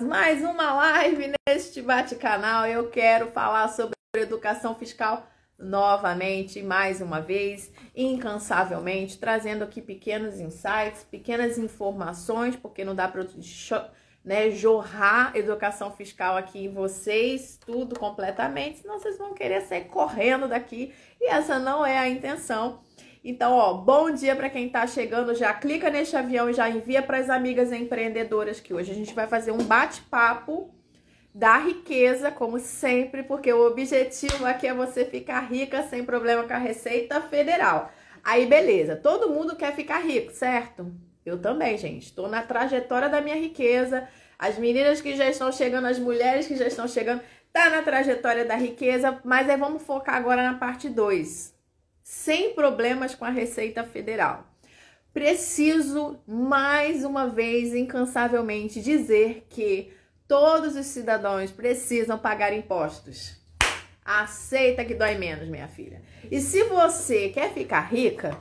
mais uma live neste bate-canal. Eu quero falar sobre educação fiscal novamente, mais uma vez, incansavelmente, trazendo aqui pequenos insights, pequenas informações, porque não dá para né, jorrar educação fiscal aqui em vocês, tudo completamente, senão vocês vão querer sair correndo daqui e essa não é a intenção então, ó, bom dia para quem tá chegando, já clica neste avião e já envia para as amigas empreendedoras que hoje a gente vai fazer um bate-papo da riqueza, como sempre, porque o objetivo aqui é você ficar rica sem problema com a Receita Federal. Aí, beleza, todo mundo quer ficar rico, certo? Eu também, gente. Estou na trajetória da minha riqueza. As meninas que já estão chegando, as mulheres que já estão chegando, tá na trajetória da riqueza, mas aí é, vamos focar agora na parte 2 sem problemas com a Receita Federal. Preciso mais uma vez incansavelmente dizer que todos os cidadãos precisam pagar impostos. Aceita que dói menos, minha filha. E se você quer ficar rica,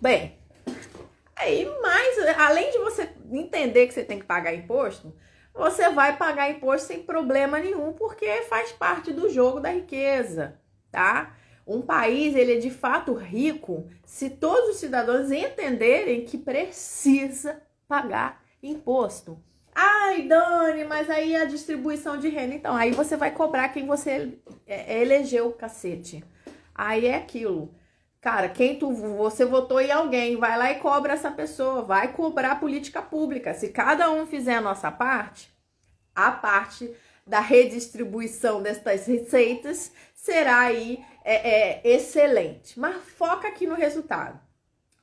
bem, aí mais além de você entender que você tem que pagar imposto, você vai pagar imposto sem problema nenhum, porque faz parte do jogo da riqueza, tá? Um país, ele é de fato rico se todos os cidadãos entenderem que precisa pagar imposto. Ai, Dani, mas aí a distribuição de renda. Então, aí você vai cobrar quem você é, elegeu, cacete. Aí é aquilo. Cara, quem tu você votou em alguém, vai lá e cobra essa pessoa, vai cobrar política pública. Se cada um fizer a nossa parte, a parte da redistribuição destas receitas será aí é, é, excelente, mas foca aqui no resultado.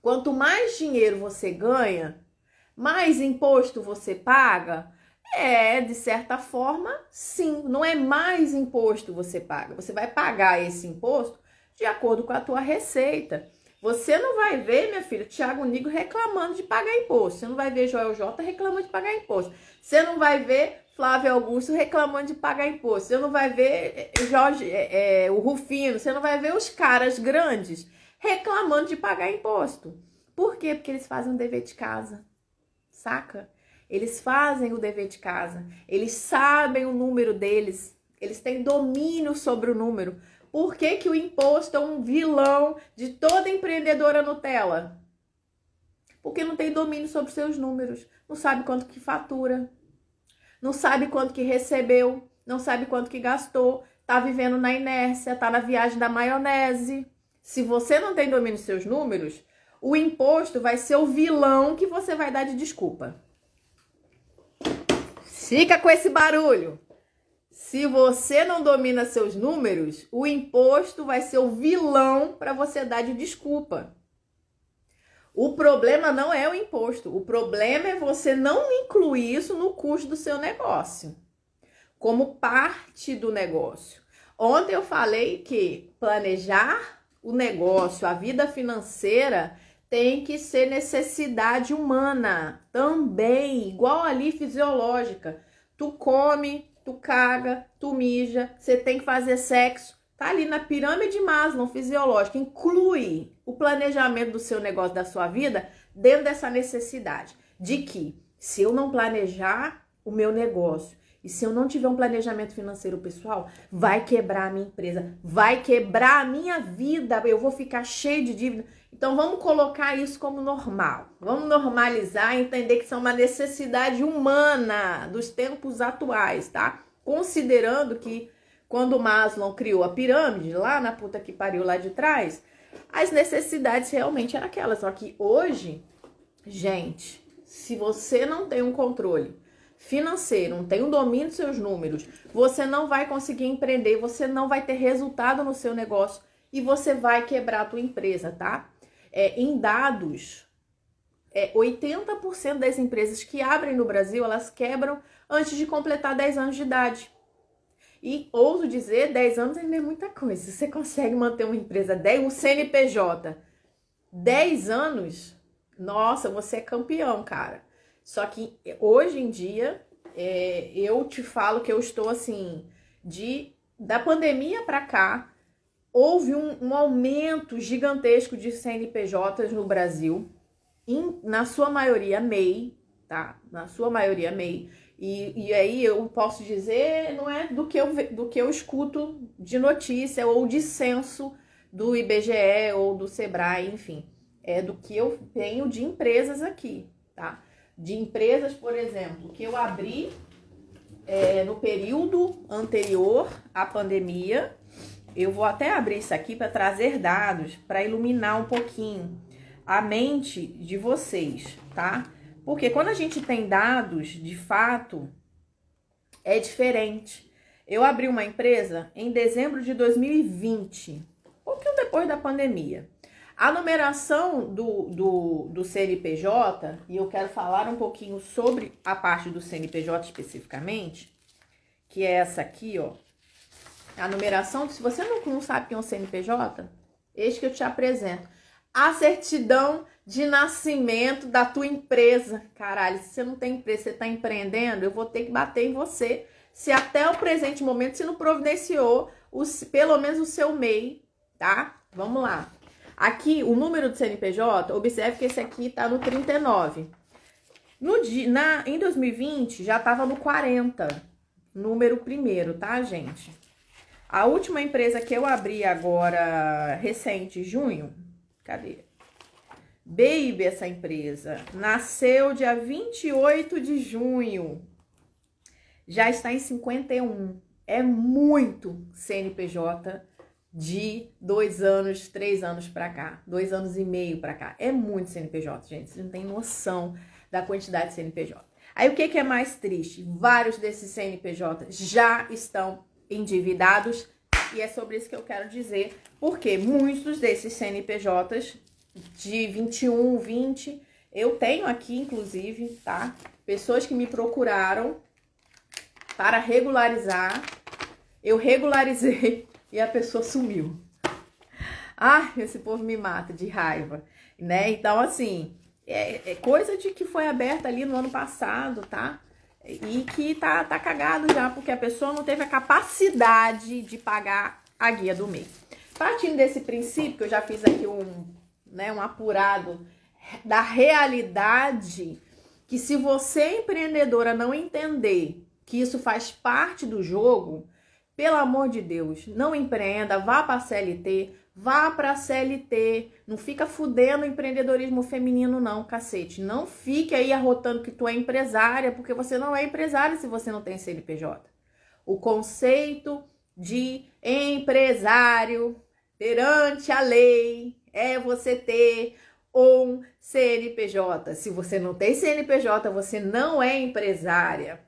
Quanto mais dinheiro você ganha, mais imposto você paga. É, de certa forma, sim. Não é mais imposto você paga. Você vai pagar esse imposto de acordo com a tua receita. Você não vai ver, minha filha, Tiago Nigo reclamando de pagar imposto. Você não vai ver Joel J reclamando de pagar imposto. Você não vai ver Flávio Augusto reclamando de pagar imposto. Você não vai ver eh, Jorge, é, é, o Rufino, você não vai ver os caras grandes reclamando de pagar imposto. Por quê? Porque eles fazem o dever de casa, saca? Eles fazem o dever de casa, eles sabem o número deles, eles têm domínio sobre o número. Por que, que o imposto é um vilão de toda empreendedora Nutella? Porque não tem domínio sobre seus números, não sabe quanto que fatura, não sabe quanto que recebeu, não sabe quanto que gastou, tá vivendo na inércia, tá na viagem da maionese. Se você não tem domínio dos seus números, o imposto vai ser o vilão que você vai dar de desculpa. Fica com esse barulho. Se você não domina seus números, o imposto vai ser o vilão para você dar de desculpa. O problema não é o imposto, o problema é você não incluir isso no custo do seu negócio, como parte do negócio. Ontem eu falei que planejar o negócio, a vida financeira, tem que ser necessidade humana também, igual ali fisiológica. Tu come, tu caga, tu mija, você tem que fazer sexo, Tá ali na pirâmide Maslow fisiológica, inclui o planejamento do seu negócio, da sua vida, dentro dessa necessidade de que se eu não planejar o meu negócio e se eu não tiver um planejamento financeiro pessoal, vai quebrar a minha empresa, vai quebrar a minha vida, eu vou ficar cheio de dívida. Então vamos colocar isso como normal. Vamos normalizar, entender que isso é uma necessidade humana dos tempos atuais, tá? Considerando que quando Maslow criou a pirâmide, lá na puta que pariu lá de trás, as necessidades realmente eram aquelas. Só que hoje, gente, se você não tem um controle financeiro, não tem um domínio dos seus números, você não vai conseguir empreender, você não vai ter resultado no seu negócio e você vai quebrar a tua empresa, tá? É, em dados, é, 80% das empresas que abrem no Brasil, elas quebram antes de completar 10 anos de idade. E ouso dizer, 10 anos ainda é muita coisa. Você consegue manter uma empresa 10, um CNPJ 10 anos? Nossa, você é campeão, cara. Só que hoje em dia, é, eu te falo que eu estou assim, de da pandemia para cá, houve um, um, aumento gigantesco de CNPJs no Brasil, em, na sua maioria MEI, tá? Na sua maioria MEI. E, e aí eu posso dizer, não é do que, eu, do que eu escuto de notícia ou de censo do IBGE ou do Sebrae, enfim. É do que eu tenho de empresas aqui, tá? De empresas, por exemplo, que eu abri é, no período anterior à pandemia. Eu vou até abrir isso aqui para trazer dados, para iluminar um pouquinho a mente de vocês, tá? Porque quando a gente tem dados, de fato, é diferente. Eu abri uma empresa em dezembro de 2020, pouquinho depois da pandemia. A numeração do, do, do CNPJ, e eu quero falar um pouquinho sobre a parte do CNPJ especificamente, que é essa aqui, ó. A numeração, se você não, não sabe quem é um CNPJ, este que eu te apresento. A certidão de nascimento da tua empresa. Caralho, se você não tem empresa, você está empreendendo, eu vou ter que bater em você. Se até o presente momento você não providenciou os, pelo menos o seu MEI, tá? Vamos lá. Aqui, o número do CNPJ, observe que esse aqui tá no 39. No, na, em 2020, já tava no 40, número primeiro, tá, gente? A última empresa que eu abri agora, recente, junho, cadê? Baby, essa empresa. Nasceu dia 28 de junho. Já está em 51. É muito CNPJ de dois anos, três anos para cá, dois anos e meio para cá. É muito CNPJ, gente. Você não tem noção da quantidade de CNPJ. Aí o que, que é mais triste? Vários desses CNPJ já estão endividados e é sobre isso que eu quero dizer, porque muitos desses CNPJs de 21, 20. Eu tenho aqui, inclusive, tá? Pessoas que me procuraram para regularizar. Eu regularizei e a pessoa sumiu. Ah, esse povo me mata de raiva, né? Então, assim, é, é coisa de que foi aberta ali no ano passado, tá? E que tá, tá cagado já, porque a pessoa não teve a capacidade de pagar a guia do mês. Partindo desse princípio, que eu já fiz aqui um né, um apurado da realidade que se você empreendedora não entender que isso faz parte do jogo, pelo amor de Deus, não empreenda, vá para a CLT, vá para a CLT, não fica fudendo empreendedorismo feminino não, cacete. Não fique aí arrotando que tu é empresária, porque você não é empresária se você não tem CNPJ. O conceito de empresário perante a lei é você ter um CNPJ. Se você não tem CNPJ, você não é empresária.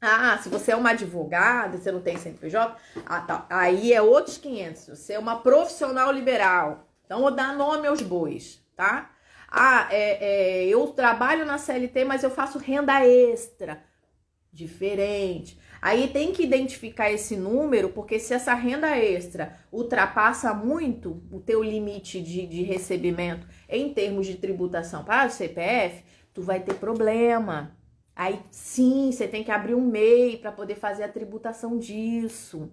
Ah, se você é uma advogada, você não tem CNPJ, ah, tá. aí é outros 500. Se você é uma profissional liberal, então vou dar nome aos bois, tá? Ah, é, é, eu trabalho na CLT, mas eu faço renda extra. Diferente. Aí tem que identificar esse número, porque se essa renda extra ultrapassa muito o teu limite de, de recebimento em termos de tributação para o CPF, tu vai ter problema. Aí sim, você tem que abrir um MEI para poder fazer a tributação disso.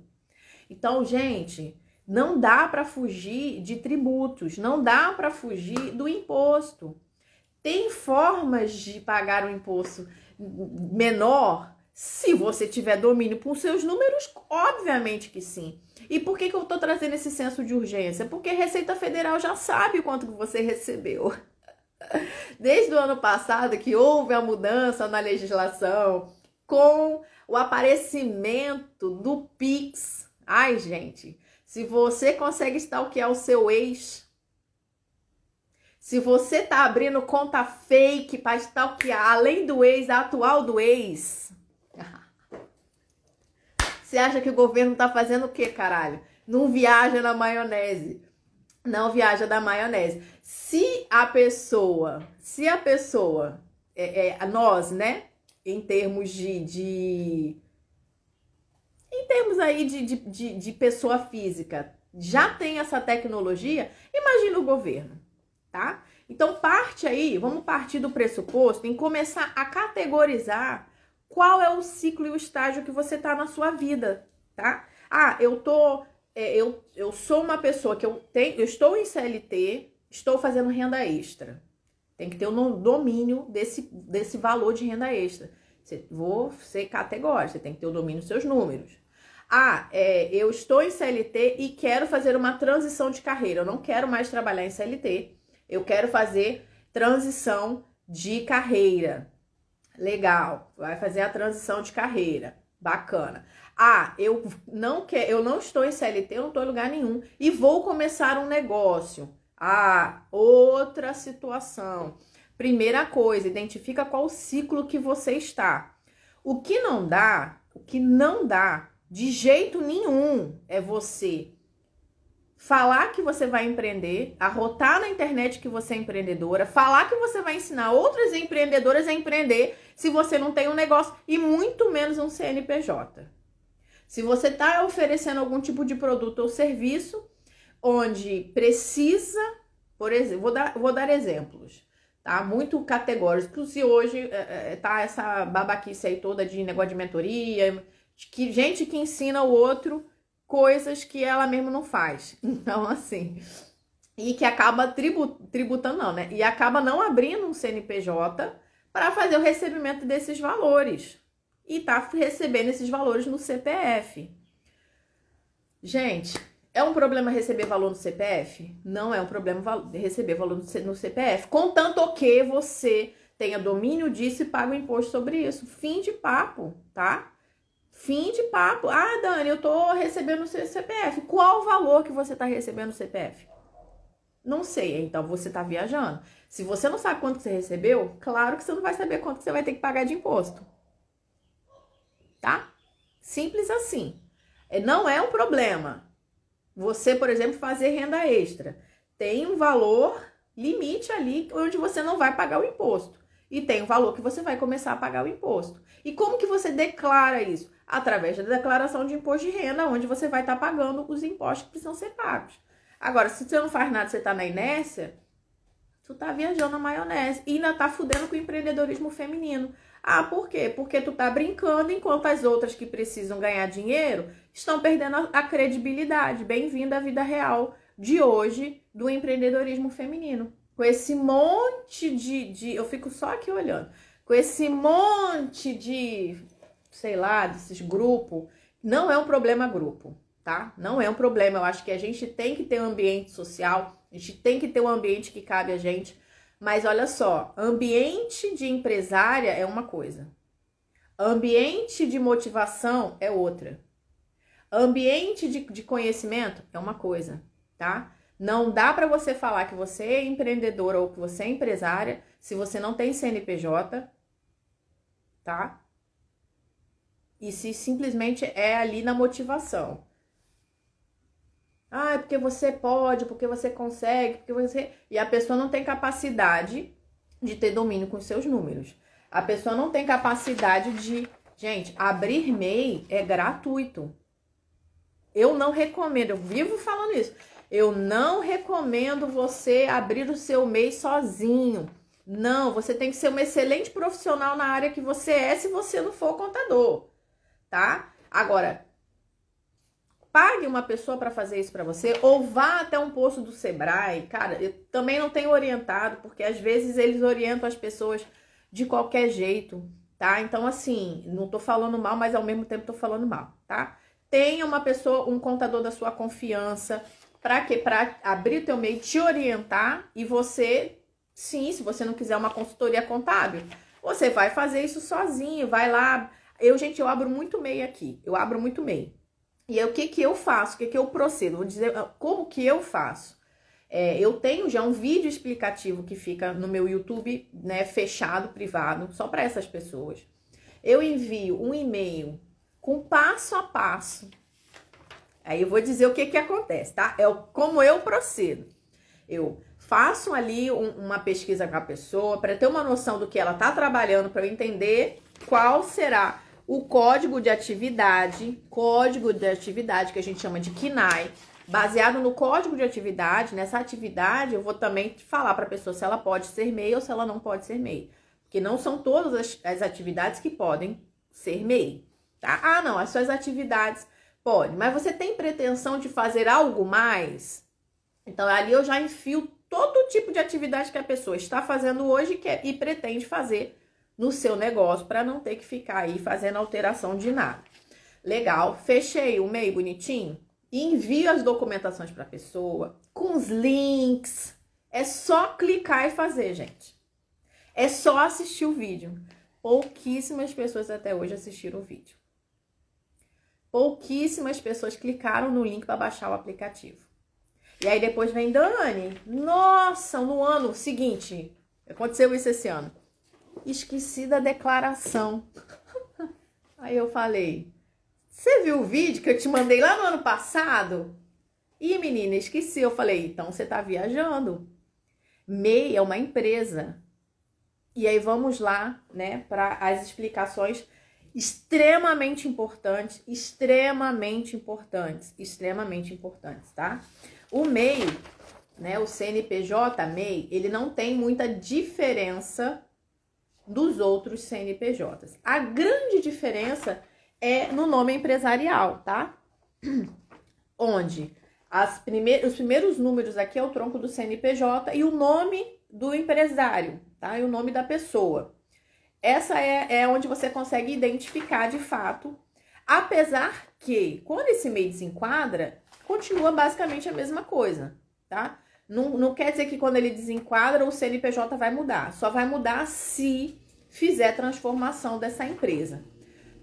Então, gente, não dá para fugir de tributos, não dá para fugir do imposto. Tem formas de pagar o um imposto menor se você tiver domínio por seus números, obviamente que sim. E por que, que eu estou trazendo esse senso de urgência? Porque a Receita Federal já sabe quanto que você recebeu. Desde o ano passado que houve a mudança na legislação com o aparecimento do Pix. Ai, gente, se você consegue stalkear é o seu ex, se você tá abrindo conta fake para stalkear é, além do ex, a atual do ex, você acha que o governo tá fazendo o quê, caralho? Não viaja na maionese. Não viaja da maionese. Se a pessoa, se a pessoa, é, é, nós, né, em termos de, de em termos aí de, de, de, de, pessoa física, já tem essa tecnologia, imagina o governo, tá? Então parte aí, vamos partir do pressuposto em começar a categorizar qual é o ciclo e o estágio que você tá na sua vida, tá? Ah, eu tô. É, eu, eu sou uma pessoa que eu tenho. Eu estou em CLT, estou fazendo renda extra. Tem que ter o um domínio desse, desse valor de renda extra. Você, vou ser categórico, você tem que ter o domínio dos seus números. Ah, é, eu estou em CLT e quero fazer uma transição de carreira. Eu não quero mais trabalhar em CLT. Eu quero fazer transição de carreira. Legal, vai fazer a transição de carreira. Bacana. Ah, eu não quero, eu não estou em CLT, eu não estou em lugar nenhum e vou começar um negócio. Ah, outra situação. Primeira coisa, identifica qual ciclo que você está. O que não dá, o que não dá de jeito nenhum é você falar que você vai empreender, arrotar na internet que você é empreendedora, falar que você vai ensinar outras empreendedoras a empreender se você não tem um negócio e muito menos um CNPJ. Se você está oferecendo algum tipo de produto ou serviço onde precisa, por exemplo, vou dar, vou dar exemplos tá? Muito categóricos. Se hoje é, é, é, tá essa babaquice aí toda de negócio de mentoria, que gente que ensina o outro coisas que ela mesma não faz. Então, assim, e que acaba tributando, tributando não, né? E acaba não abrindo um CNPJ para fazer o recebimento desses valores. E tá recebendo esses valores no CPF. Gente, é um problema receber valor no CPF? Não é um problema receber valor no CPF, contanto que você tenha domínio disso e paga o imposto sobre isso. Fim de papo, tá? Fim de papo. Ah, Dani, eu tô recebendo o seu CPF. Qual o valor que você tá recebendo o CPF? Não sei, então você tá viajando. Se você não sabe quanto você recebeu, claro que você não vai saber quanto você vai ter que pagar de imposto. Tá? Simples assim. É, não é um problema. Você, por exemplo, fazer renda extra. Tem um valor limite ali onde você não vai pagar o imposto e tem o valor que você vai começar a pagar o imposto. E como que você declara isso? Através da declaração de imposto de renda, onde você vai estar tá pagando os impostos que precisam ser pagos. Agora, se você não faz nada, você está na inércia, tu tá viajando na maionese e ainda tá fudendo com o empreendedorismo feminino. Ah, por quê? Porque tu tá brincando enquanto as outras que precisam ganhar dinheiro estão perdendo a credibilidade. Bem-vindo à vida real de hoje do empreendedorismo feminino com esse monte de, de. Eu fico só aqui olhando. Com esse monte de, sei lá, desses grupos. Não é um problema grupo, tá? Não é um problema. Eu acho que a gente tem que ter um ambiente social, a gente tem que ter um ambiente que cabe a gente. Mas olha só, ambiente de empresária é uma coisa, ambiente de motivação é outra, ambiente de, de conhecimento é uma coisa, tá? Não dá para você falar que você é empreendedora ou que você é empresária se você não tem CNPJ, tá? E se simplesmente é ali na motivação. Ah, é porque você pode, porque você consegue, porque você. E a pessoa não tem capacidade de ter domínio com os seus números. A pessoa não tem capacidade de. Gente, abrir MEI é gratuito. Eu não recomendo, eu vivo falando isso. Eu não recomendo você abrir o seu MEI sozinho. Não, você tem que ser um excelente profissional na área que você é se você não for contador, tá? Agora, pague uma pessoa para fazer isso para você ou vá até um posto do Sebrae. Cara, eu também não tenho orientado, porque às vezes eles orientam as pessoas de qualquer jeito, tá? Então assim, não tô falando mal, mas ao mesmo tempo tô falando mal, tá? Tenha uma pessoa, um contador da sua confiança, para quê? Para abrir o teu meio, te orientar e você, sim, se você não quiser uma consultoria contábil, você vai fazer isso sozinho, vai lá. Eu, gente, eu abro muito meio aqui. Eu abro muito meio. E aí, o que que eu faço? O que que eu procedo? Vou dizer ah, como que eu faço. É, eu tenho já um vídeo explicativo que fica no meu YouTube, né, fechado, privado, só para essas pessoas. Eu envio um e-mail com passo a passo Aí eu vou dizer o que que acontece, tá? É o, como eu procedo. Eu faço ali um, uma pesquisa com a pessoa para ter uma noção do que ela está trabalhando, para eu entender qual será o código de atividade, código de atividade que a gente chama de KINAI. Baseado no código de atividade, nessa atividade, eu vou também falar para a pessoa se ela pode ser MEI ou se ela não pode ser MEI. Porque não são todas as, as atividades que podem ser MEI, tá? Ah, não, é as suas atividades Pode, mas você tem pretensão de fazer algo mais? Então ali eu já enfio todo tipo de atividade que a pessoa está fazendo hoje e, quer, é, e pretende fazer no seu negócio para não ter que ficar aí fazendo alteração de nada. Legal, fechei o meio bonitinho, envio as documentações para a pessoa com os links. É só clicar e fazer, gente. É só assistir o vídeo. Pouquíssimas pessoas até hoje assistiram o vídeo pouquíssimas pessoas clicaram no link para baixar o aplicativo. E aí depois vem Dani. Nossa, no ano seguinte, aconteceu isso esse ano. Esqueci da declaração. Aí eu falei: Você viu o vídeo que eu te mandei lá no ano passado? E menina, esqueci. Eu falei: Então você tá viajando. MEI é uma empresa. E aí vamos lá, né, para as explicações extremamente importantes, extremamente importantes, extremamente importantes, tá? O MEI, né, o CNPJ MEI, ele não tem muita diferença dos outros CNPJs. A grande diferença é no nome empresarial, tá? Onde primeir, os primeiros números aqui é o tronco do CNPJ e o nome do empresário, tá? E o nome da pessoa. Essa é, é onde você consegue identificar de fato, apesar que quando esse meio desenquadra, continua basicamente a mesma coisa, tá? Não, não quer dizer que quando ele desenquadra o CNPJ vai mudar, só vai mudar se fizer transformação dessa empresa,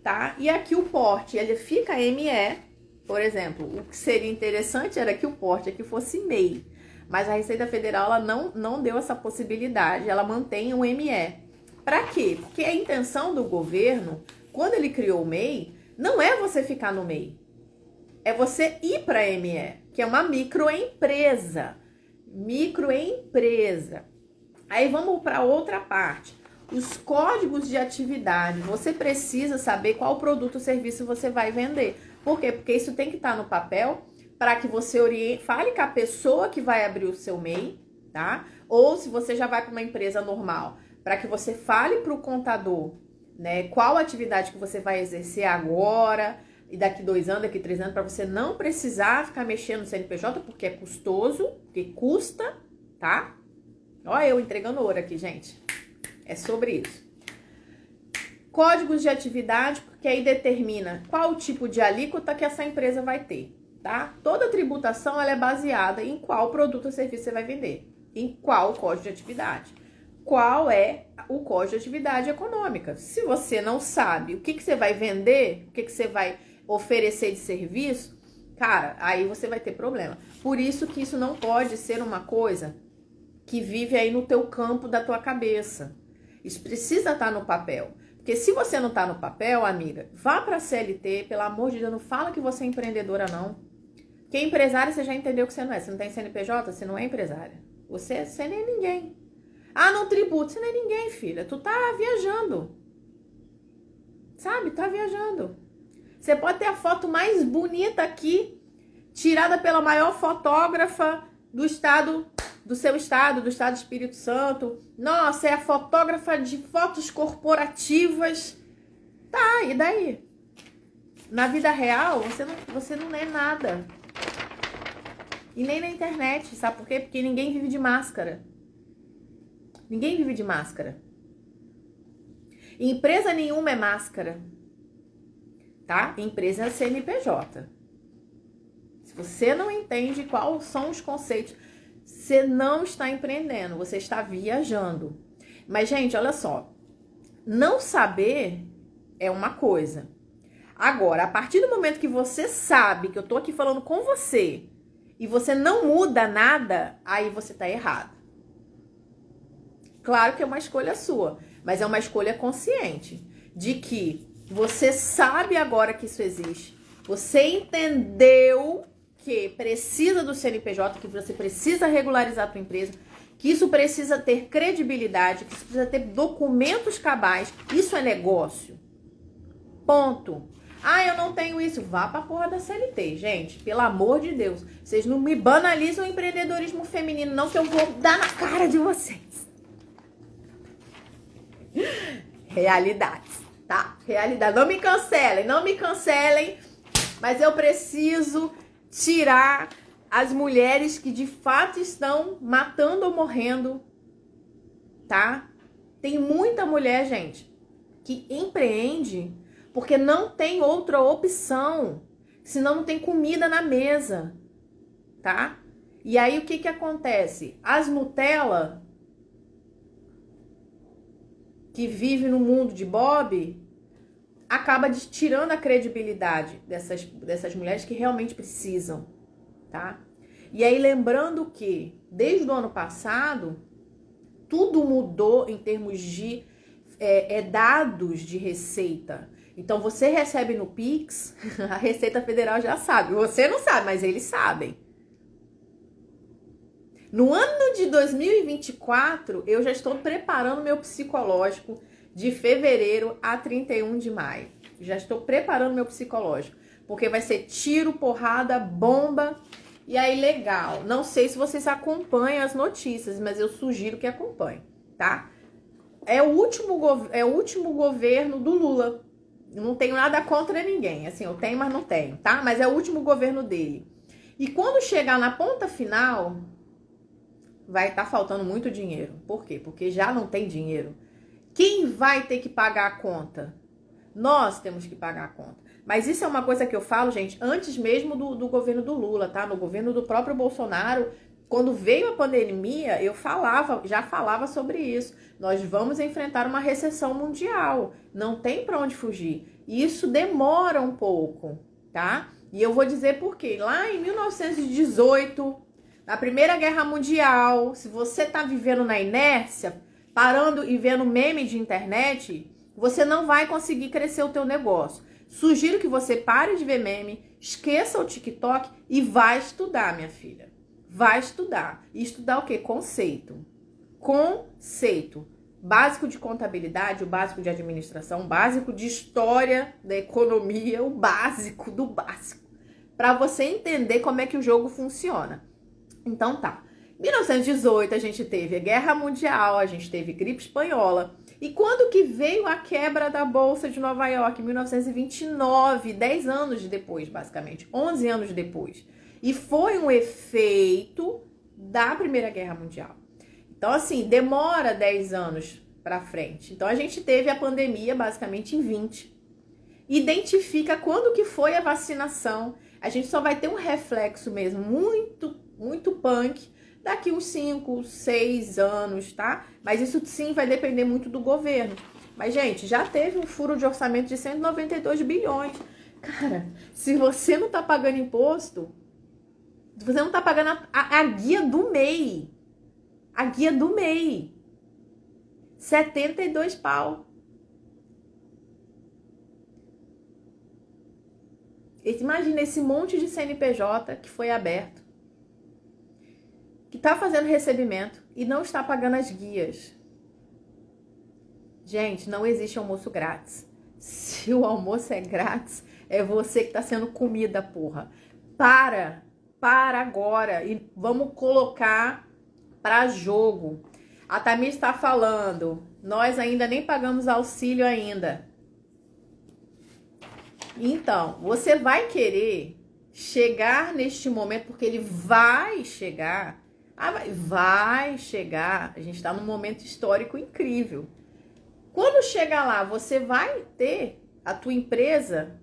tá? E aqui o porte, ele fica ME, por exemplo, o que seria interessante era que o porte aqui fosse MEI, mas a Receita Federal ela não, não deu essa possibilidade, ela mantém o ME. Para quê? Porque a intenção do governo, quando ele criou o MEI, não é você ficar no MEI. É você ir para a ME, que é uma microempresa. Microempresa. Aí vamos para outra parte. Os códigos de atividade. Você precisa saber qual produto ou serviço você vai vender. Por quê? Porque isso tem que estar tá no papel para que você oriente, fale com a pessoa que vai abrir o seu MEI, tá? Ou se você já vai para uma empresa normal, para que você fale para o contador, né, qual atividade que você vai exercer agora e daqui dois anos, daqui três anos, para você não precisar ficar mexendo no CNPJ, porque é custoso, porque custa, tá? Olha eu entregando ouro aqui, gente. É sobre isso. Códigos de atividade, porque aí determina qual tipo de alíquota que essa empresa vai ter, tá? Toda tributação ela é baseada em qual produto ou serviço você vai vender, em qual código de atividade qual é o código de é atividade econômica. Se você não sabe o que, que você vai vender, o que, que você vai oferecer de serviço, cara, aí você vai ter problema. Por isso que isso não pode ser uma coisa que vive aí no teu campo da tua cabeça. Isso precisa estar tá no papel. Porque se você não está no papel, amiga, vá para a CLT, pelo amor de Deus, não fala que você é empreendedora, não. Porque empresária você já entendeu que você não é. Você não tem CNPJ, você não é empresária. Você, você nem é ninguém. Ah, não tributo. Você não é ninguém, filha. Tu tá viajando. Sabe? Tá viajando. Você pode ter a foto mais bonita aqui, tirada pela maior fotógrafa do estado, do seu estado, do estado do Espírito Santo. Nossa, é a fotógrafa de fotos corporativas. Tá, e daí? Na vida real, você não, você não é nada. E nem na internet, sabe por quê? Porque ninguém vive de máscara. Ninguém vive de máscara. Empresa nenhuma é máscara. Tá? Empresa é CNPJ. Se você não entende quais são os conceitos, você não está empreendendo, você está viajando. Mas, gente, olha só. Não saber é uma coisa. Agora, a partir do momento que você sabe que eu estou aqui falando com você e você não muda nada, aí você está errado. Claro que é uma escolha sua, mas é uma escolha consciente de que você sabe agora que isso existe. Você entendeu que precisa do CNPJ, que você precisa regularizar a sua empresa, que isso precisa ter credibilidade, que isso precisa ter documentos cabais. Isso é negócio. Ponto. Ah, eu não tenho isso. Vá pra porra da CLT, gente. Pelo amor de Deus. Vocês não me banalizam o empreendedorismo feminino, não, que eu vou dar na cara de vocês. Realidades, tá? Realidade. Não me cancelem, não me cancelem, mas eu preciso tirar as mulheres que de fato estão matando ou morrendo, tá? Tem muita mulher, gente, que empreende porque não tem outra opção, senão não tem comida na mesa, tá? E aí o que que acontece? As Nutella que vive no mundo de Bob acaba de, tirando a credibilidade dessas, dessas mulheres que realmente precisam, tá? E aí lembrando que desde o ano passado tudo mudou em termos de é, é dados de receita. Então você recebe no Pix, a Receita Federal já sabe. Você não sabe, mas eles sabem. No ano de 2024, eu já estou preparando meu psicológico de fevereiro a 31 de maio. Já estou preparando meu psicológico, porque vai ser tiro, porrada, bomba. E aí, legal. Não sei se vocês acompanham as notícias, mas eu sugiro que acompanhem, tá? É o último, é o último governo do Lula. não tenho nada contra ninguém. Assim, eu tenho, mas não tenho, tá? Mas é o último governo dele. E quando chegar na ponta final, vai estar tá faltando muito dinheiro. Por quê? Porque já não tem dinheiro. Quem vai ter que pagar a conta? Nós temos que pagar a conta. Mas isso é uma coisa que eu falo, gente, antes mesmo do, do governo do Lula, tá? No governo do próprio Bolsonaro, quando veio a pandemia, eu falava, já falava sobre isso. Nós vamos enfrentar uma recessão mundial, não tem para onde fugir. E isso demora um pouco, tá? E eu vou dizer por quê. Lá em 1918, na Primeira Guerra Mundial, se você tá vivendo na inércia, parando e vendo meme de internet, você não vai conseguir crescer o teu negócio. Sugiro que você pare de ver meme, esqueça o TikTok e vá estudar, minha filha. Vá estudar. E estudar o que? Conceito. Conceito. Básico de contabilidade, o básico de administração, o básico de história da economia, o básico do básico. Para você entender como é que o jogo funciona. Então tá. 1918 a gente teve a Guerra Mundial, a gente teve gripe espanhola. E quando que veio a quebra da Bolsa de Nova York? 1929, 10 anos depois, basicamente, 11 anos depois. E foi um efeito da Primeira Guerra Mundial. Então, assim, demora 10 anos para frente. Então, a gente teve a pandemia basicamente em 20. Identifica quando que foi a vacinação. A gente só vai ter um reflexo mesmo muito muito punk daqui uns 5, 6 anos, tá? Mas isso sim vai depender muito do governo. Mas, gente, já teve um furo de orçamento de 192 bilhões. Cara, se você não tá pagando imposto, você não tá pagando a, a, a guia do MEI. A guia do MEI. 72 pau. Imagina esse monte de CNPJ que foi aberto que está fazendo recebimento e não está pagando as guias. Gente, não existe almoço grátis. Se o almoço é grátis, é você que está sendo comida, porra. Para, para agora e vamos colocar para jogo. A Tamir está falando, nós ainda nem pagamos auxílio ainda. Então, você vai querer chegar neste momento, porque ele vai chegar, ah, vai chegar. A gente está num momento histórico incrível. Quando chegar lá, você vai ter a tua empresa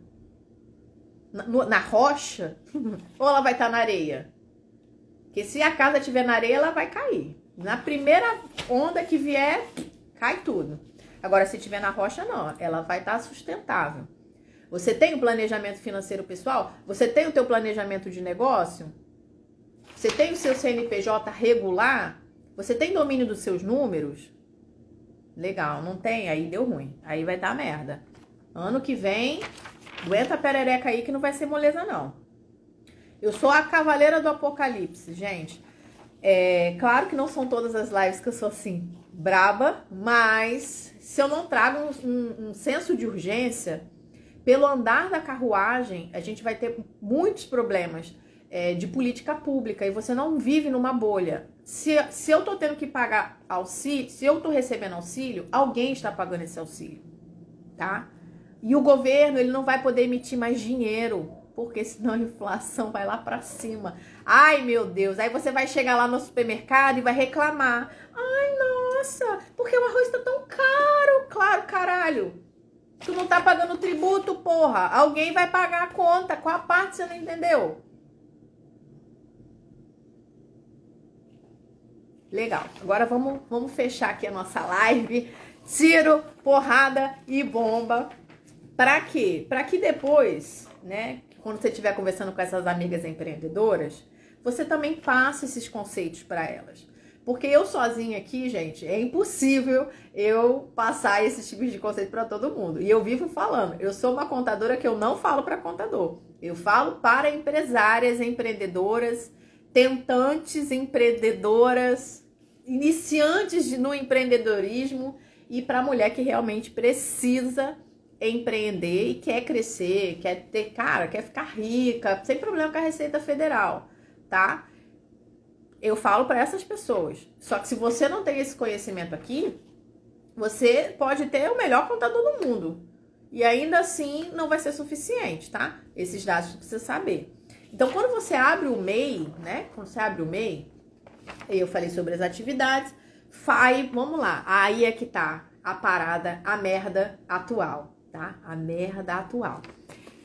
na, na rocha ou ela vai estar tá na areia? Porque se a casa estiver na areia, ela vai cair. Na primeira onda que vier, cai tudo. Agora, se tiver na rocha, não. Ela vai estar tá sustentável. Você tem o um planejamento financeiro pessoal? Você tem o teu planejamento de negócio? Você tem o seu CNPJ regular? Você tem domínio dos seus números? Legal, não tem? Aí deu ruim. Aí vai dar merda. Ano que vem, aguenta a perereca aí que não vai ser moleza, não. Eu sou a cavaleira do apocalipse, gente. É claro que não são todas as lives que eu sou assim, braba, mas se eu não trago um, um, um senso de urgência, pelo andar da carruagem, a gente vai ter muitos problemas é, de política pública e você não vive numa bolha. Se, se eu estou tendo que pagar auxílio, se eu estou recebendo auxílio, alguém está pagando esse auxílio, tá? E o governo ele não vai poder emitir mais dinheiro, porque senão a inflação vai lá para cima. Ai meu Deus! Aí você vai chegar lá no supermercado e vai reclamar. Ai nossa, porque o arroz está tão caro, claro, caralho. Tu não tá pagando tributo, porra. Alguém vai pagar a conta. Qual a parte você não entendeu? Legal. Agora vamos, vamos fechar aqui a nossa live. Tiro, porrada e bomba. Para quê? Para que depois, né, quando você estiver conversando com essas amigas empreendedoras, você também passe esses conceitos para elas. Porque eu sozinha aqui, gente, é impossível eu passar esses tipos de conceitos para todo mundo. E eu vivo falando, eu sou uma contadora que eu não falo para contador. Eu falo para empresárias, empreendedoras, tentantes, empreendedoras, iniciantes no empreendedorismo e para a mulher que realmente precisa empreender e quer crescer, quer ter, cara, quer ficar rica, sem problema com a Receita Federal, tá? Eu falo para essas pessoas. Só que se você não tem esse conhecimento aqui, você pode ter o melhor contador do mundo. E ainda assim não vai ser suficiente, tá? Esses dados você precisa saber. Então, quando você abre o MEI, né? Quando você abre o MEI, eu falei sobre as atividades, FAI, vamos lá. Aí é que tá a parada, a merda atual, tá? A merda atual.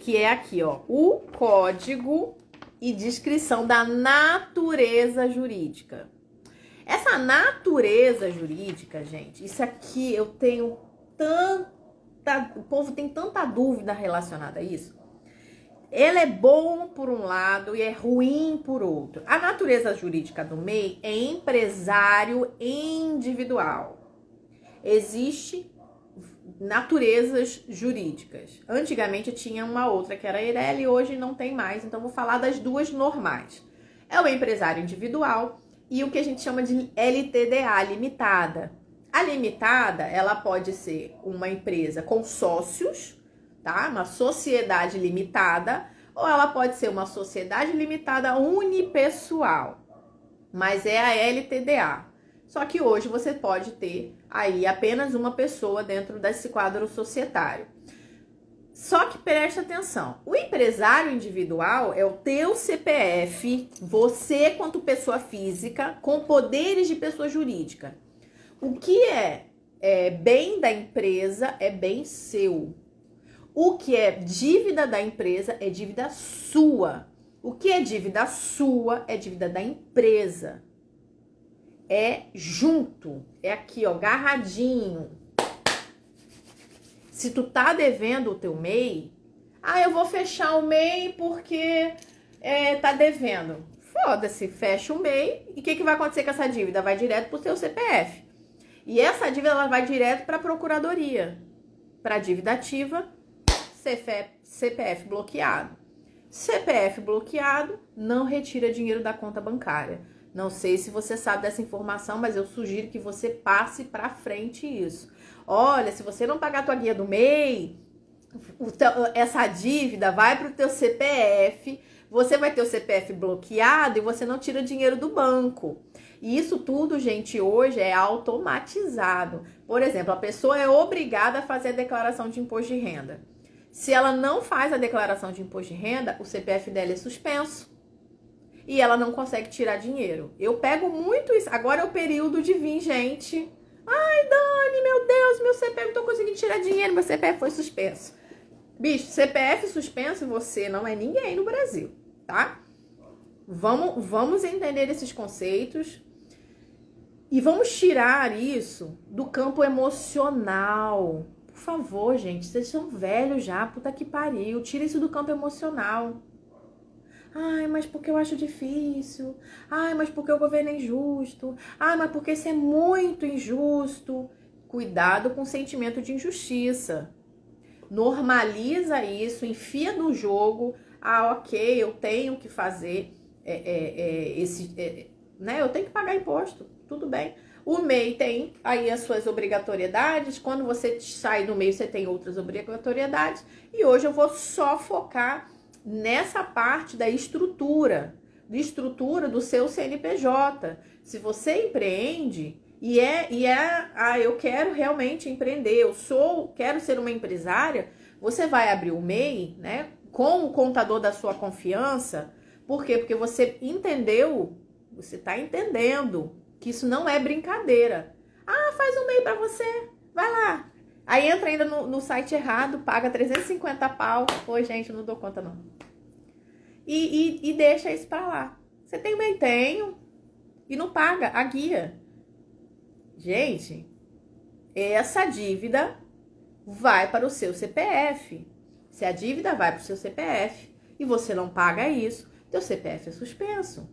Que é aqui, ó, o código e descrição da natureza jurídica. Essa natureza jurídica, gente, isso aqui eu tenho tanta. O povo tem tanta dúvida relacionada a isso. Ele é bom por um lado e é ruim por outro. A natureza jurídica do MEI é empresário individual. Existe naturezas jurídicas. Antigamente tinha uma outra que era a Eireli, hoje não tem mais, então vou falar das duas normais. É o empresário individual e o que a gente chama de LTDA, limitada. A limitada, ela pode ser uma empresa com sócios tá? Uma sociedade limitada, ou ela pode ser uma sociedade limitada unipessoal, mas é a LTDA. Só que hoje você pode ter aí apenas uma pessoa dentro desse quadro societário. Só que preste atenção, o empresário individual é o teu CPF, você quanto pessoa física, com poderes de pessoa jurídica. O que é, é bem da empresa é bem seu. O que é dívida da empresa é dívida sua. O que é dívida sua é dívida da empresa. É junto, é aqui, ó, garradinho. Se tu tá devendo o teu MEI, ah, eu vou fechar o MEI porque é, tá devendo. Foda-se, fecha o MEI e o que, que vai acontecer com essa dívida? Vai direto pro teu CPF. E essa dívida ela vai direto para a procuradoria, para dívida ativa CPF, bloqueado. CPF bloqueado não retira dinheiro da conta bancária. Não sei se você sabe dessa informação, mas eu sugiro que você passe para frente isso. Olha, se você não pagar a tua guia do MEI, essa dívida vai para o teu CPF, você vai ter o CPF bloqueado e você não tira dinheiro do banco. E isso tudo, gente, hoje é automatizado. Por exemplo, a pessoa é obrigada a fazer a declaração de imposto de renda. Se ela não faz a declaração de imposto de renda, o CPF dela é suspenso e ela não consegue tirar dinheiro. Eu pego muito isso. Agora é o período de vir, gente. Ai, Dani, meu Deus, meu CPF, não tô conseguindo tirar dinheiro, meu CPF foi suspenso. Bicho, CPF suspenso, você não é ninguém no Brasil, tá? Vamos, vamos entender esses conceitos e vamos tirar isso do campo emocional, favor, gente, vocês são velhos já, puta que pariu. Tira isso do campo emocional. Ai, mas porque eu acho difícil. Ai, mas porque o governo é injusto. Ai, mas porque isso é muito injusto. Cuidado com o sentimento de injustiça. Normaliza isso, enfia no jogo. Ah, ok, eu tenho que fazer é, é, é, esse. É, né? Eu tenho que pagar imposto, tudo bem. O MEI tem aí as suas obrigatoriedades, quando você sai do MEI você tem outras obrigatoriedades, e hoje eu vou só focar nessa parte da estrutura, da estrutura do seu CNPJ. Se você empreende e é e é ah, eu quero realmente empreender, eu sou, quero ser uma empresária, você vai abrir o MEI, né, com o contador da sua confiança. Por quê? Porque você entendeu, você está entendendo que isso não é brincadeira. Ah, faz um meio para você, vai lá. Aí entra ainda no, no, site errado, paga 350 pau. Oi, gente, não dou conta não. E, e, e deixa isso para lá. Você tem meio Tenho. E não paga a guia. Gente, essa dívida vai para o seu CPF. Se a dívida vai para o seu CPF e você não paga isso, teu CPF é suspenso.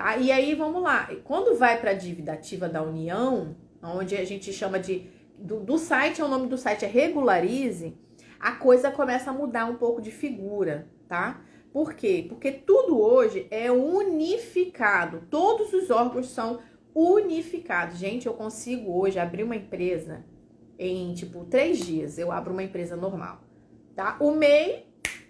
Tá? E aí vamos lá. Quando vai para a dívida ativa da União, onde a gente chama de do, do site, é o nome do site é Regularize, a coisa começa a mudar um pouco de figura, tá? Por quê? Porque tudo hoje é unificado. Todos os órgãos são unificados. Gente, eu consigo hoje abrir uma empresa em tipo três dias. Eu abro uma empresa normal, tá? O MEI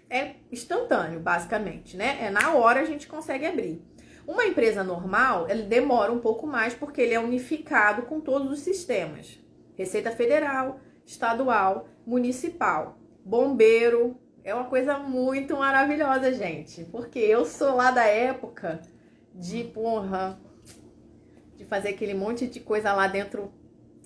é instantâneo, basicamente, né? É na hora a gente consegue abrir. Uma empresa normal, ele demora um pouco mais porque ele é unificado com todos os sistemas. Receita Federal, estadual, municipal, bombeiro. É uma coisa muito maravilhosa, gente, porque eu sou lá da época de porra de fazer aquele monte de coisa lá dentro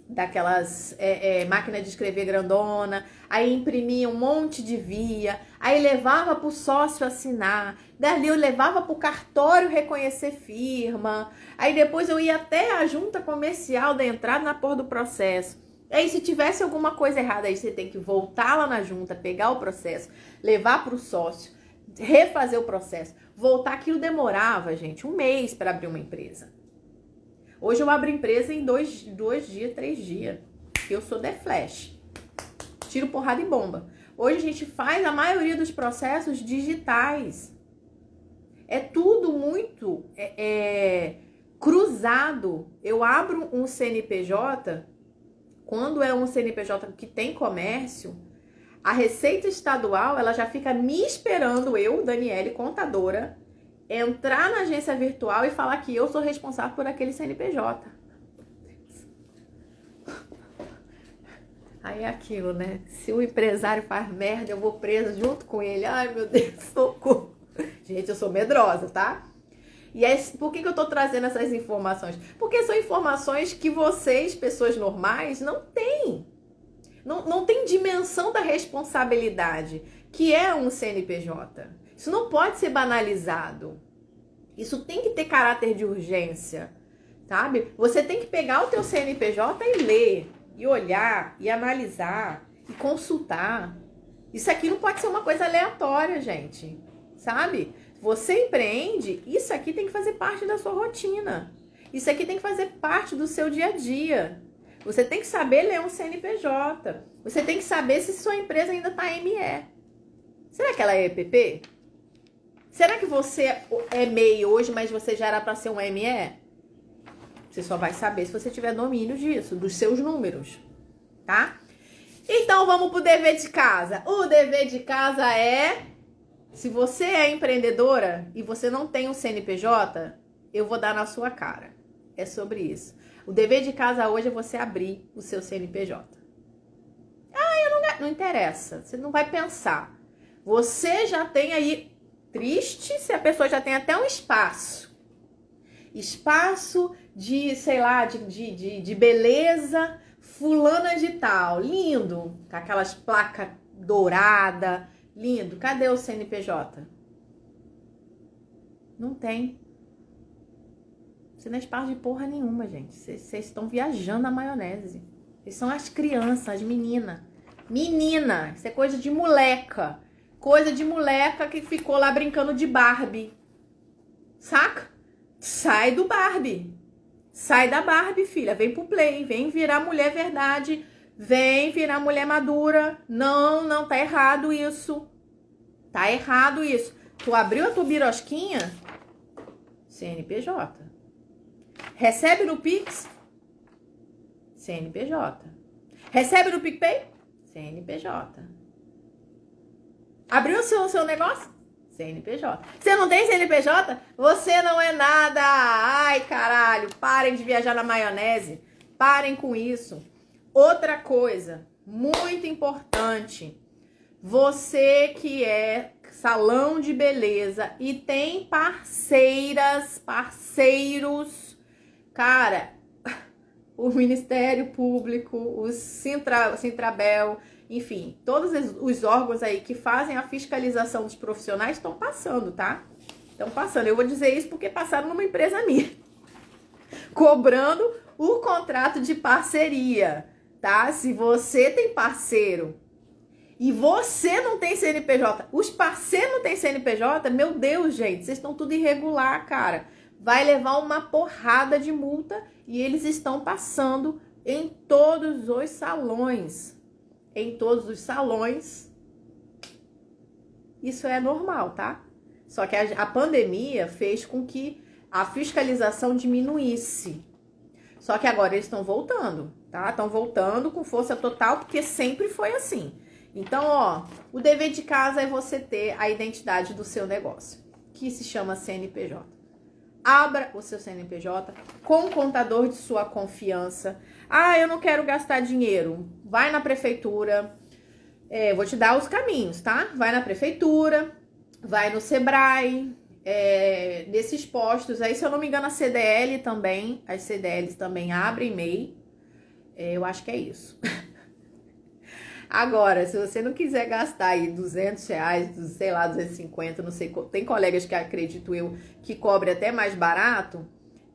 daquelas é, é, de escrever grandona, aí imprimia um monte de via, aí levava para o sócio assinar, dali eu levava para o cartório reconhecer firma, aí depois eu ia até a junta comercial da entrada na porra do processo. Aí se tivesse alguma coisa errada, aí você tem que voltar lá na junta, pegar o processo, levar para o sócio, refazer o processo, voltar aquilo demorava, gente, um mês para abrir uma empresa. Hoje eu abro empresa em dois, dois dias, três dias. Eu sou de flash. Tiro porrada e bomba. Hoje a gente faz a maioria dos processos digitais. É tudo muito é, é, cruzado. Eu abro um CNPJ, quando é um CNPJ que tem comércio, a Receita Estadual ela já fica me esperando, eu, Daniele, contadora, entrar na agência virtual e falar que eu sou responsável por aquele CNPJ. Aí é aquilo, né? Se o empresário faz merda, eu vou presa junto com ele. Ai, meu Deus, socorro. Gente, eu sou medrosa, tá? E é, por que, que eu tô trazendo essas informações? Porque são informações que vocês, pessoas normais, não têm. Não, não tem dimensão da responsabilidade, que é um CNPJ. Isso não pode ser banalizado. Isso tem que ter caráter de urgência, sabe? Você tem que pegar o teu CNPJ e ler e olhar e analisar e consultar. Isso aqui não pode ser uma coisa aleatória, gente. Sabe? Você empreende, isso aqui tem que fazer parte da sua rotina. Isso aqui tem que fazer parte do seu dia a dia. Você tem que saber ler um CNPJ. Você tem que saber se sua empresa ainda está ME. Será que ela é EPP? Será que você é MEI hoje, mas você já era para ser um ME? Você só vai saber se você tiver domínio disso, dos seus números, tá? Então vamos pro dever de casa. O dever de casa é se você é empreendedora e você não tem um CNPJ, eu vou dar na sua cara. É sobre isso. O dever de casa hoje é você abrir o seu CNPJ. Ah, eu não, não interessa. Você não vai pensar. Você já tem aí triste se a pessoa já tem até um espaço. Espaço de, sei lá, de, de, de, beleza fulana de tal. Lindo, com aquelas placas dourada, lindo. Cadê o CNPJ? Não tem. Você não é esparge de porra nenhuma, gente. Vocês estão viajando na maionese. Vocês são as crianças, as meninas. Menina, isso é coisa de moleca. Coisa de moleca que ficou lá brincando de Barbie. Saca? Sai do Barbie. Sai da Barbie, filha, vem pro play, vem virar mulher verdade, vem virar mulher madura. Não, não, tá errado isso. Tá errado isso. Tu abriu a tua birosquinha? CNPJ. Recebe no Pix? CNPJ. Recebe no PicPay? CNPJ. Abriu o seu, seu negócio? CNPJ. Você não tem CNPJ? Você não é nada! Ai, caralho, parem de viajar na maionese. Parem com isso. Outra coisa muito importante. Você que é salão de beleza e tem parceiras, parceiros, cara, o Ministério Público, o Sintra, Sintrabel, enfim, todos os órgãos aí que fazem a fiscalização dos profissionais estão passando, tá? Estão passando. Eu vou dizer isso porque passaram numa empresa minha, cobrando o contrato de parceria, tá? Se você tem parceiro e você não tem CNPJ, os parceiros não têm CNPJ, meu Deus, gente, vocês estão tudo irregular, cara. Vai levar uma porrada de multa e eles estão passando em todos os salões em todos os salões. Isso é normal, tá? Só que a, a pandemia fez com que a fiscalização diminuísse. Só que agora eles estão voltando, tá? Estão voltando com força total, porque sempre foi assim. Então, ó, o dever de casa é você ter a identidade do seu negócio, que se chama CNPJ abra o seu CNPJ com o contador de sua confiança. Ah, eu não quero gastar dinheiro. Vai na prefeitura. É, vou te dar os caminhos, tá? Vai na prefeitura, vai no Sebrae, é, desses postos. Aí, se eu não me engano, a CDL também, as CDLs também abrem MEI. É, eu acho que é isso. Agora, se você não quiser gastar aí 200 reais, sei lá, 250, não sei, tem colegas que acredito eu que cobre até mais barato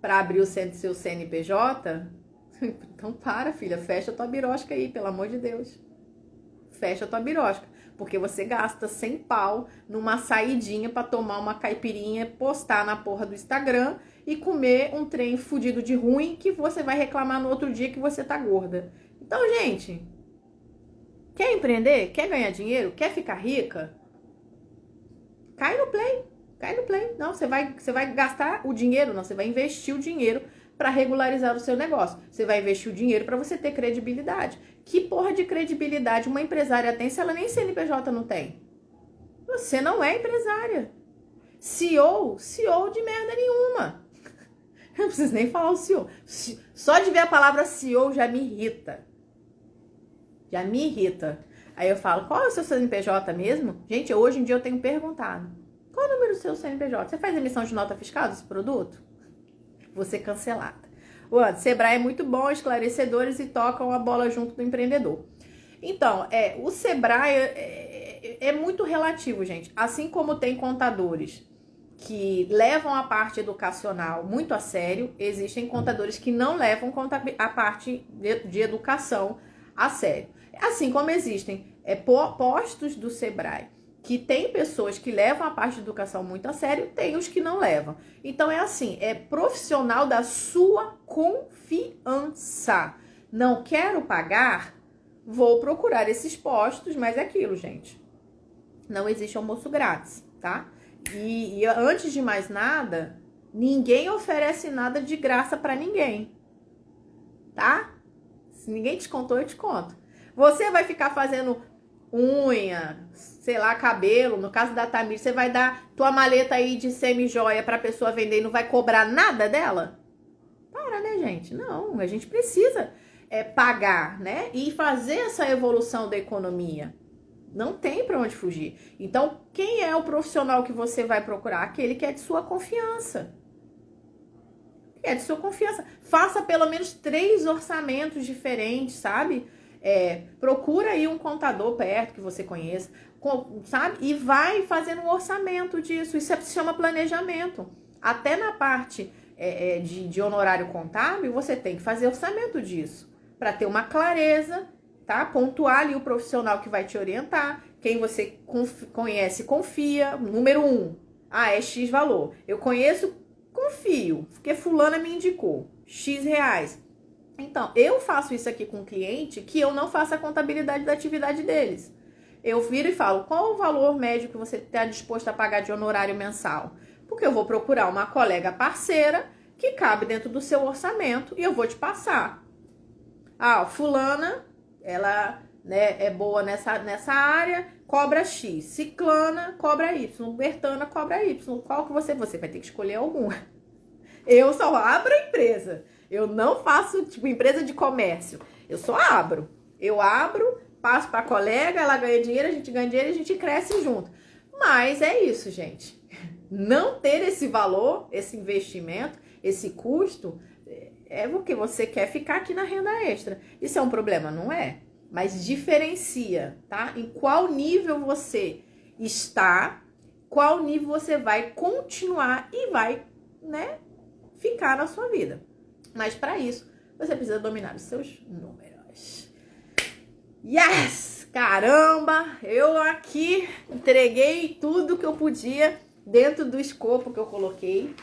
para abrir o seu CNPJ, então para, filha, fecha tua birosca aí, pelo amor de Deus. Fecha tua birosca, porque você gasta sem pau numa saidinha para tomar uma caipirinha, postar na porra do Instagram e comer um trem fudido de ruim que você vai reclamar no outro dia que você tá gorda. Então, gente, Quer empreender? Quer ganhar dinheiro? Quer ficar rica? Cai no play. Cai no play. Não, você vai, você vai gastar o dinheiro, não, você vai investir o dinheiro para regularizar o seu negócio. Você vai investir o dinheiro para você ter credibilidade. Que porra de credibilidade uma empresária tem se ela nem CNPJ não tem? Você não é empresária. CEO, CEO de merda nenhuma. Eu não preciso nem falar o CEO. Só de ver a palavra CEO já me irrita. Já me irrita. Aí eu falo, qual é o seu CNPJ mesmo? Gente, hoje em dia eu tenho perguntado. Qual é o número do seu CNPJ? Você faz emissão de nota fiscal desse produto? Você é cancelada. o Sebrae é muito bom, esclarecedores e tocam a bola junto do empreendedor. Então, é, o Sebrae é, é, é muito relativo, gente. Assim como tem contadores que levam a parte educacional muito a sério, existem contadores que não levam a parte de, de educação a sério. Assim como existem é, postos do Sebrae que tem pessoas que levam a parte de educação muito a sério, tem os que não levam. Então é assim, é profissional da sua confiança. Não quero pagar, vou procurar esses postos, mas é aquilo, gente. Não existe almoço grátis, tá? E, e antes de mais nada, ninguém oferece nada de graça para ninguém, tá? Se ninguém te contou, eu te conto. Você vai ficar fazendo unha, sei lá, cabelo. No caso da Tamir, você vai dar tua maleta aí de semi-joia pra pessoa vender e não vai cobrar nada dela? Para, né, gente? Não, a gente precisa é, pagar, né? E fazer essa evolução da economia. Não tem para onde fugir. Então, quem é o profissional que você vai procurar? Aquele que é de sua confiança. Que é de sua confiança. Faça pelo menos três orçamentos diferentes, sabe? É, procura aí um contador perto que você conheça, sabe? E vai fazendo um orçamento disso. Isso é, se chama planejamento. Até na parte é, é, de, de honorário contábil, você tem que fazer orçamento disso para ter uma clareza, tá? Pontuar ali o profissional que vai te orientar, quem você conhece, confia. Número um, ah, é X valor. Eu conheço, confio, porque fulana me indicou. X reais. Então, eu faço isso aqui com o cliente que eu não faço a contabilidade da atividade deles. Eu viro e falo qual o valor médio que você está disposto a pagar de honorário mensal. Porque eu vou procurar uma colega parceira que cabe dentro do seu orçamento e eu vou te passar. Ah, fulana, ela né, é boa nessa, nessa área, cobra X. Ciclana, cobra Y. Bertana, cobra Y. Qual que você... Você vai ter que escolher algum. Eu só abro a empresa. Eu não faço, tipo, empresa de comércio. Eu só abro. Eu abro, passo para colega, ela ganha dinheiro, a gente ganha dinheiro e a gente cresce junto. Mas é isso, gente. Não ter esse valor, esse investimento, esse custo, é porque você quer ficar aqui na renda extra. Isso é um problema, não é? Mas diferencia, tá? Em qual nível você está, qual nível você vai continuar e vai, né, ficar na sua vida. Mas para isso, você precisa dominar os seus números. Yes! Caramba! Eu aqui entreguei tudo que eu podia dentro do escopo que eu coloquei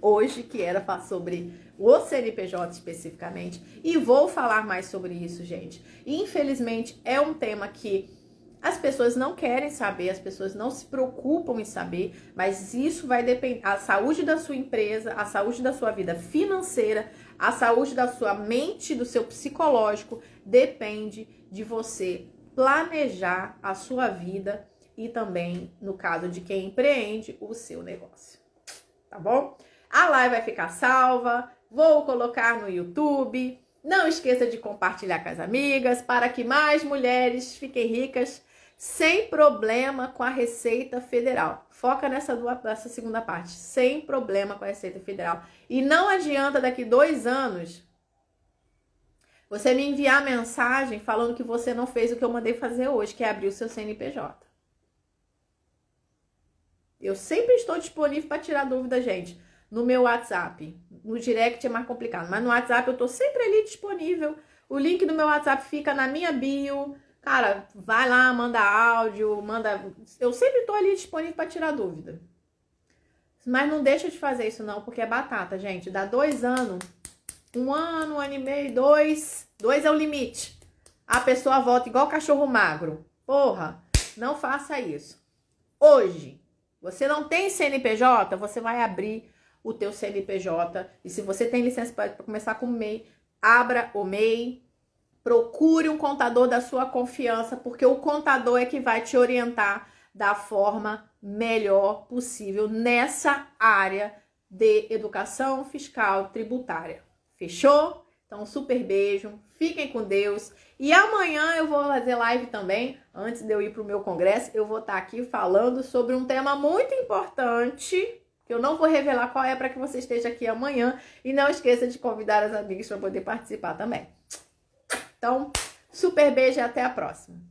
hoje, que era sobre o CNPJ especificamente. E vou falar mais sobre isso, gente. Infelizmente, é um tema que as pessoas não querem saber, as pessoas não se preocupam em saber, mas isso vai depender. A saúde da sua empresa, a saúde da sua vida financeira a saúde da sua mente, do seu psicológico, depende de você planejar a sua vida e também, no caso de quem empreende, o seu negócio. Tá bom? A live vai ficar salva, vou colocar no YouTube. Não esqueça de compartilhar com as amigas para que mais mulheres fiquem ricas sem problema com a Receita Federal. Foca nessa, nessa segunda parte, sem problema com a Receita Federal. E não adianta daqui dois anos você me enviar mensagem falando que você não fez o que eu mandei fazer hoje, que é abrir o seu CNPJ. Eu sempre estou disponível para tirar dúvida, gente, no meu WhatsApp. No direct é mais complicado, mas no WhatsApp eu estou sempre ali disponível. O link do meu WhatsApp fica na minha bio. Cara, vai lá, manda áudio, manda. Eu sempre tô ali disponível para tirar dúvida. Mas não deixa de fazer isso, não, porque é batata, gente. Dá dois anos. Um ano, um ano e meio, dois. Dois é o limite. A pessoa volta igual cachorro magro. Porra, não faça isso. Hoje, você não tem CNPJ, você vai abrir o teu CNPJ. E se você tem licença para começar com o MEI, abra o MEI, Procure um contador da sua confiança, porque o contador é que vai te orientar da forma melhor possível nessa área de educação fiscal tributária. Fechou? Então, um super beijo, fiquem com Deus. E amanhã eu vou fazer live também. Antes de eu ir para o meu congresso, eu vou estar tá aqui falando sobre um tema muito importante. Que eu não vou revelar qual é para que você esteja aqui amanhã. E não esqueça de convidar as amigas para poder participar também. Então, super beijo e até a próxima.